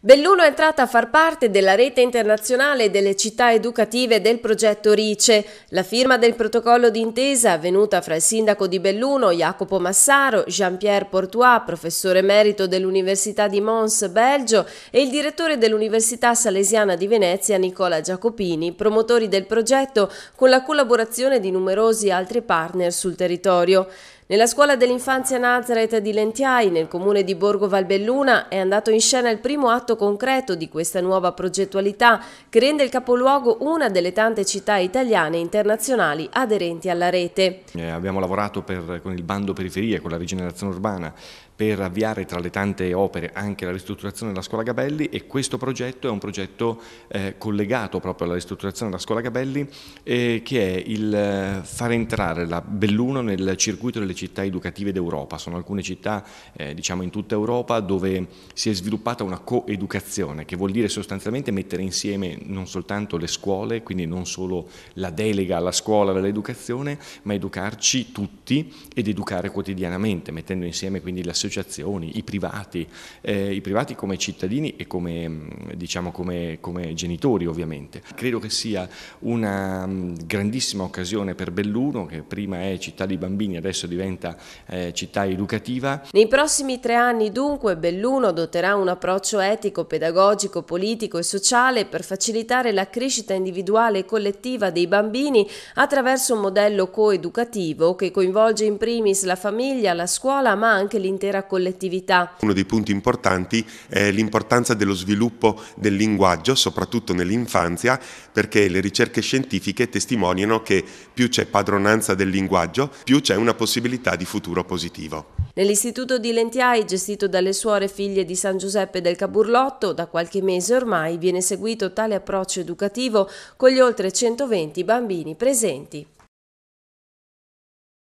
Belluno è entrata a far parte della rete internazionale delle città educative del progetto RICE. La firma del protocollo d'intesa avvenuta fra il sindaco di Belluno, Jacopo Massaro, Jean-Pierre Portois, professore emerito dell'Università di Mons, Belgio, e il direttore dell'Università Salesiana di Venezia, Nicola Giacopini, promotori del progetto con la collaborazione di numerosi altri partner sul territorio. Nella scuola dell'infanzia Nazareth di Lentiai, nel comune di Borgo Valbelluna, è andato in scena il primo atto concreto di questa nuova progettualità che rende il capoluogo una delle tante città italiane e internazionali aderenti alla rete. Eh, abbiamo lavorato per, con il bando periferie, con la rigenerazione urbana, per avviare tra le tante opere anche la ristrutturazione della scuola Gabelli e questo progetto è un progetto eh, collegato proprio alla ristrutturazione della scuola Gabelli eh, che è il eh, far entrare la Belluno nel circuito delle città educative d'Europa, sono alcune città eh, diciamo in tutta Europa dove si è sviluppata una coeducazione, che vuol dire sostanzialmente mettere insieme non soltanto le scuole, quindi non solo la delega alla scuola, all'educazione, ma educarci tutti ed educare quotidianamente, mettendo insieme quindi le associazioni, i privati, eh, i privati come cittadini e come, mm, diciamo, come, come genitori ovviamente. Credo che sia una mm, grandissima occasione per Belluno, che prima è città di bambini, adesso diventa diventa eh, città educativa. Nei prossimi tre anni dunque Belluno adotterà un approccio etico, pedagogico, politico e sociale per facilitare la crescita individuale e collettiva dei bambini attraverso un modello coeducativo che coinvolge in primis la famiglia, la scuola ma anche l'intera collettività. Uno dei punti importanti è l'importanza dello sviluppo del linguaggio, soprattutto nell'infanzia, perché le ricerche scientifiche testimoniano che più c'è padronanza del linguaggio, più c'è una possibilità possibilità di futuro positivo. Nell'istituto di Lentiai, gestito dalle suore figlie di San Giuseppe del Caburlotto, da qualche mese ormai viene seguito tale approccio educativo con gli oltre 120 bambini presenti.